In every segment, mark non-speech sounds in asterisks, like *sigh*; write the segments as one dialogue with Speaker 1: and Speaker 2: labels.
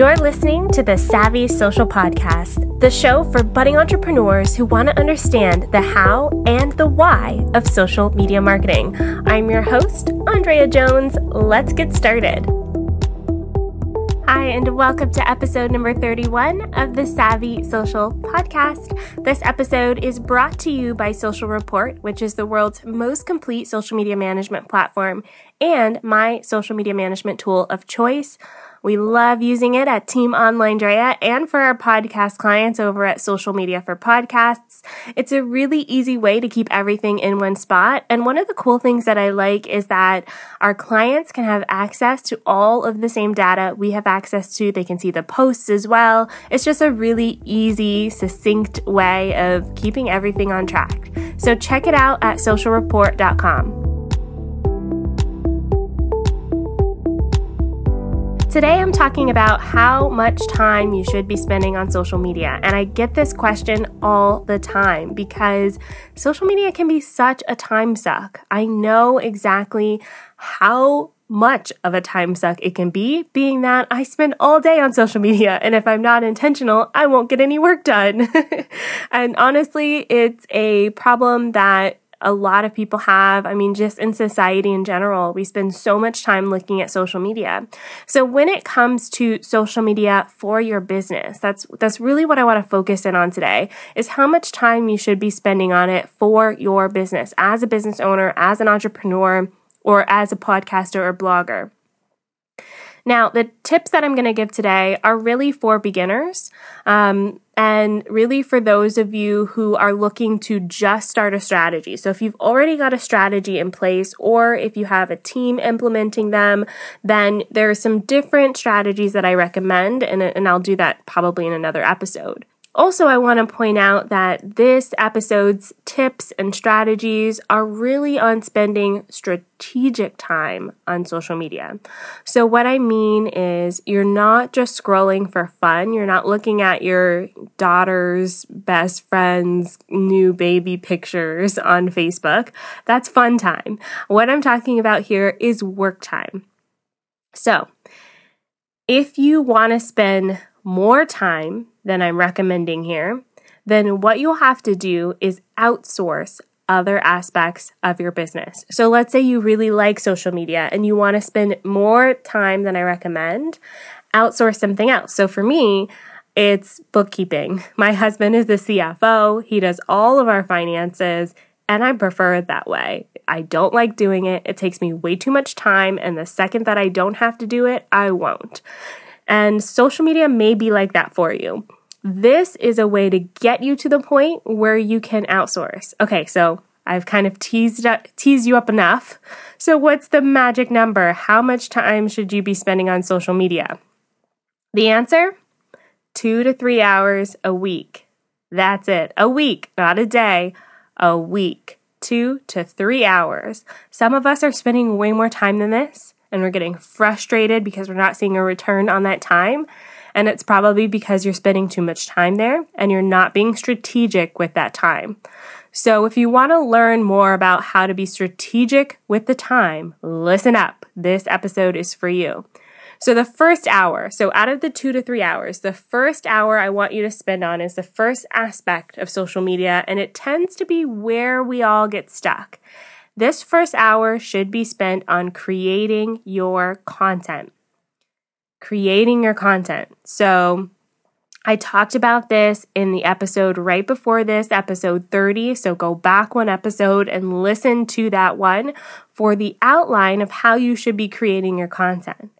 Speaker 1: You're listening to the Savvy Social Podcast, the show for budding entrepreneurs who want to understand the how and the why of social media marketing. I'm your host, Andrea Jones. Let's get started. Hi, and welcome to episode number 31 of the Savvy Social Podcast. This episode is brought to you by Social Report, which is the world's most complete social media management platform and my social media management tool of choice. We love using it at Team Online Drea and for our podcast clients over at Social Media for Podcasts. It's a really easy way to keep everything in one spot. And one of the cool things that I like is that our clients can have access to all of the same data we have access to. They can see the posts as well. It's just a really easy, succinct way of keeping everything on track. So check it out at socialreport.com. Today, I'm talking about how much time you should be spending on social media. And I get this question all the time because social media can be such a time suck. I know exactly how much of a time suck it can be, being that I spend all day on social media, and if I'm not intentional, I won't get any work done. *laughs* and honestly, it's a problem that a lot of people have. I mean, just in society in general, we spend so much time looking at social media. So when it comes to social media for your business, that's that's really what I want to focus in on today is how much time you should be spending on it for your business as a business owner, as an entrepreneur, or as a podcaster or blogger. Now, the tips that I'm going to give today are really for beginners um, and really for those of you who are looking to just start a strategy. So, if you've already got a strategy in place or if you have a team implementing them, then there are some different strategies that I recommend, and, and I'll do that probably in another episode. Also, I want to point out that this episode's tips and strategies are really on spending strategic time on social media. So, what I mean is, you're not just scrolling for fun, you're not looking at your daughter's best friend's new baby pictures on Facebook. That's fun time. What I'm talking about here is work time. So, if you want to spend more time than I'm recommending here, then what you'll have to do is outsource other aspects of your business. So let's say you really like social media and you want to spend more time than I recommend, outsource something else. So for me, it's bookkeeping. *laughs* My husband is the CFO, he does all of our finances, and I prefer it that way. I don't like doing it. It takes me way too much time. And the second that I don't have to do it, I won't. And social media may be like that for you. This is a way to get you to the point where you can outsource. Okay, so I've kind of teased up, uh, teased you up enough. So what's the magic number? How much time should you be spending on social media? The answer? 2 to 3 hours a week. That's it. A week, not a day, a week two to three hours. Some of us are spending way more time than this, and we're getting frustrated because we're not seeing a return on that time. And it's probably because you're spending too much time there and you're not being strategic with that time. So, if you want to learn more about how to be strategic with the time, listen up. This episode is for you. So the first hour, so out of the two to three hours, the first hour I want you to spend on is the first aspect of social media, and it tends to be where we all get stuck. This first hour should be spent on creating your content. Creating your content. So I talked about this in the episode right before this, episode 30. So go back one episode and listen to that one for the outline of how you should be creating your content.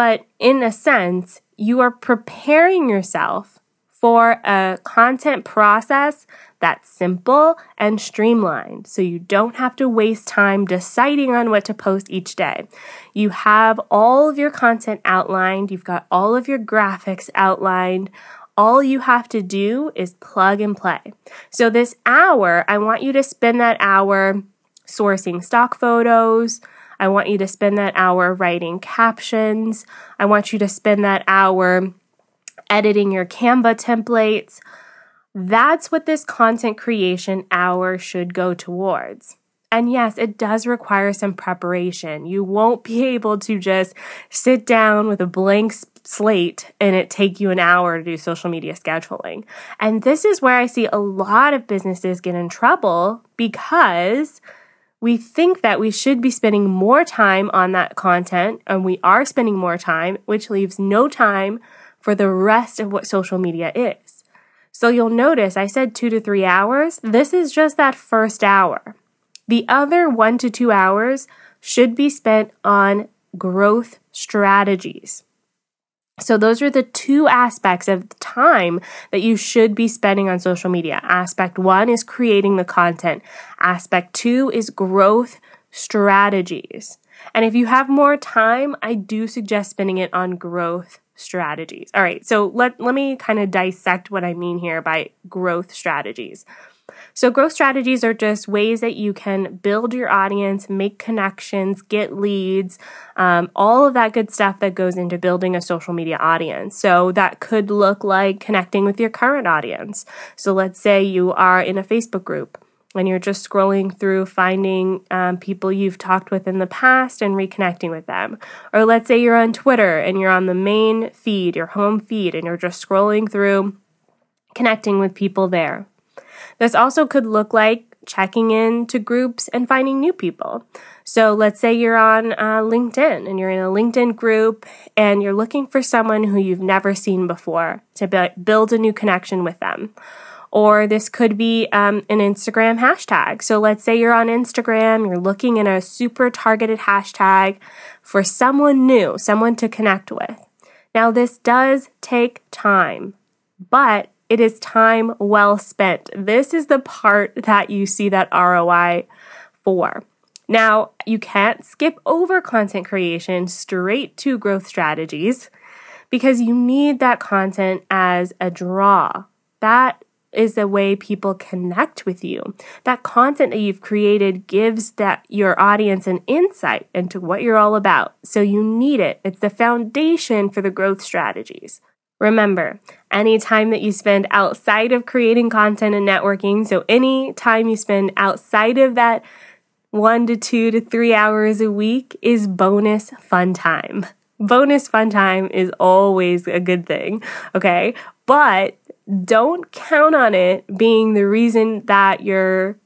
Speaker 1: But in a sense, you are preparing yourself for a content process that's simple and streamlined. So you don't have to waste time deciding on what to post each day. You have all of your content outlined, you've got all of your graphics outlined. All you have to do is plug and play. So, this hour, I want you to spend that hour sourcing stock photos, I want you to spend that hour writing captions. I want you to spend that hour editing your Canva templates. That's what this content creation hour should go towards. And yes, it does require some preparation. You won't be *laughs* able to just sit down with a blank slate and it take you an hour to do social media scheduling. And this is where I see a lot of businesses get in trouble because we think that we should be spending more time on that content, and we are spending more time, which leaves no time for the rest of what social media is. So you'll notice I said two to three hours. This is just that first hour. The other one to two hours should be spent on growth strategies. So, those are the two aspects of time that you should be spending on social media. Aspect one is creating the content, aspect two is growth strategies. And if you have more time, I do suggest spending it on growth strategies. All right, so let, let me kind of dissect what I mean here by growth strategies. So, growth strategies are just ways that you can build your audience, make connections, get leads, um, all of that good stuff that goes into building a social media audience. So, that could look like connecting with your current audience. So, let's say you are in a Facebook group and you're just scrolling through finding um, people you've talked with in the past and reconnecting with them. Or let's say you're on Twitter and you're on the main feed, your home feed, and you're just scrolling through connecting with people there. This also could look like checking in to groups and finding new people. So let's say you're on uh, LinkedIn and you're in a LinkedIn group and you're looking for someone who you've never seen before to be- build a new connection with them. Or this could be um, an Instagram hashtag. So let's say you're on Instagram, you're looking in a super targeted hashtag for someone new, someone to connect with. Now, this does take time, but it is time well spent. This is the part that you see that ROI for. Now, you can't skip over content creation straight to growth strategies because you need that content as a draw. That is the way people connect with you. That content that you've created gives that your audience an insight into what you're all about. So you need it. It's the foundation for the growth strategies. Remember, any time that you spend outside of creating content and networking, so any time you spend outside of that one to two to three hours a week is bonus fun time. Bonus fun time is always a good thing, okay? But don't count on it being the reason that your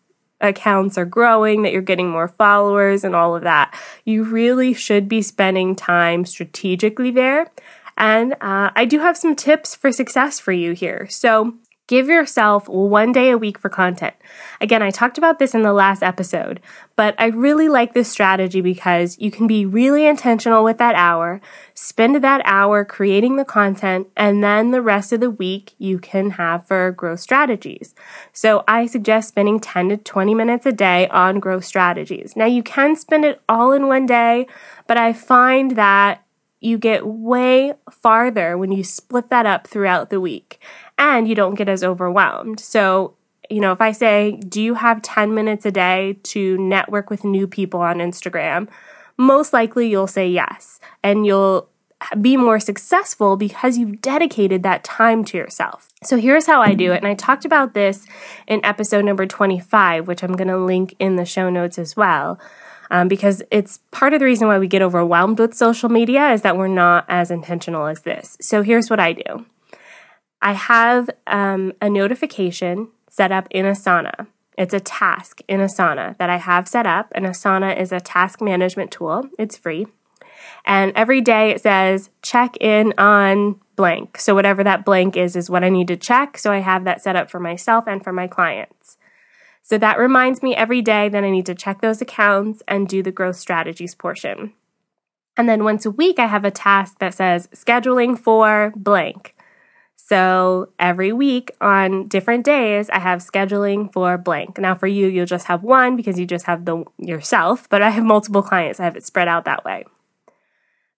Speaker 1: accounts are growing, that you're getting more followers, and all of that. You really should be spending time strategically there and uh, I do have some tips for success for you here. So, give yourself one day a week for content. Again, I talked about this in the last episode, but I really like this strategy because you can be really intentional with that hour, spend that hour creating the content, and then the rest of the week you can have for growth strategies. So I suggest spending 10 to 20 minutes a day on growth strategies. Now you can spend it all in one day, but I find that you get way farther when you split that up throughout the week and you don't get as overwhelmed. So, you know, if I say, Do you have 10 minutes a day to network with new people on Instagram? Most likely you'll say yes and you'll be more successful because you've dedicated that time to yourself. So here's how I do it. And I talked about this in episode number 25, which I'm going to link in the show notes as well um, because it's part of the reason why we get overwhelmed with social media is that we're not as intentional as this. So here's what I do I have um, a notification set up in Asana. It's a task in Asana that I have set up, and Asana is a task management tool. It's free. And every day it says, check in on blank. So, whatever that blank is, is what I need to check. So, I have that set up for myself and for my clients. So that reminds me every day that I need to check those accounts and do the growth strategies portion. And then once a week, I have a task that says scheduling for blank. So every week on different days, I have scheduling for blank. Now for you, you'll just have one because you just have the yourself, but I have multiple clients. I have it spread out that way.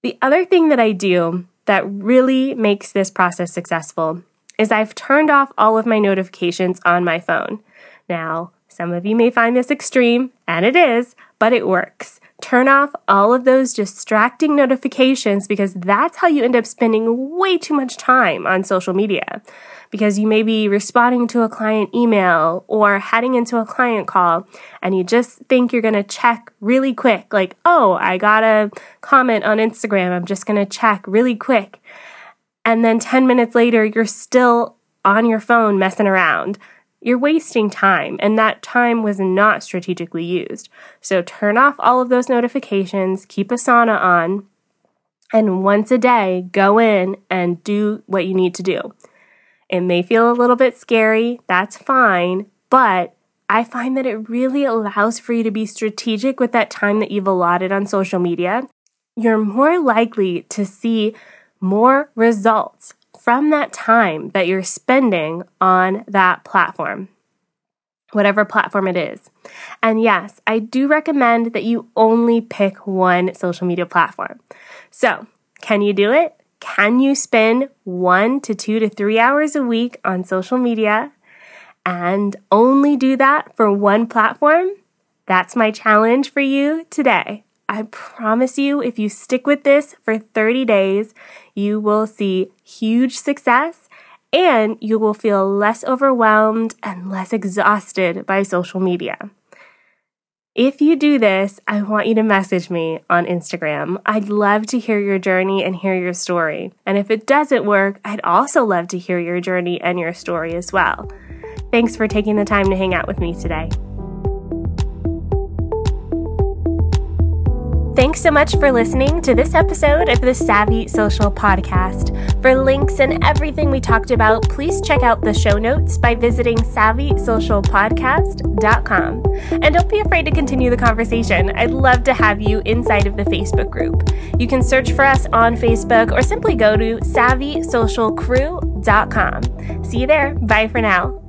Speaker 1: The other thing that I do that really makes this process successful is I've turned off all of my notifications on my phone. Now, some of you may find this extreme, and it is, but it works. Turn off all of those distracting notifications because that's how you end up spending way too much time on social media. Because you may be responding to a client email or heading into a client call, and you just think you're gonna check really quick, like, oh, I got a comment on Instagram, I'm just gonna check really quick. And then 10 minutes later, you're still on your phone messing around you're wasting time, and that time was not strategically used. So turn off all of those notifications, keep Asana on, and once a day, go in and do what you need to do. It may feel a little bit scary, that's fine, but I find that it really allows for you to be strategic with that time that you've allotted on social media. You're more likely to see more results from that time that you're spending on that platform, whatever platform it is. And yes, I do recommend that you only pick one social media platform. So, can you do it? Can you spend one to two to three hours a week on social media and only do that for one platform? That's my challenge for you today. I promise you, if you stick with this for 30 days, you will see huge success and you will feel less overwhelmed and less exhausted by social media. If you do this, I want you to message me on Instagram. I'd love to hear your journey and hear your story. And if it doesn't work, I'd also love to hear your journey and your story as well. Thanks for taking the time to hang out with me today. Thanks so much for listening to this episode of the Savvy Social Podcast. For links and everything we talked about, please check out the show notes by visiting savvysocialpodcast.com. And don't be afraid to continue the conversation. I'd love to have you inside of the Facebook group. You can search for us on Facebook or simply go to savvysocialcrew.com. See you there. Bye for now.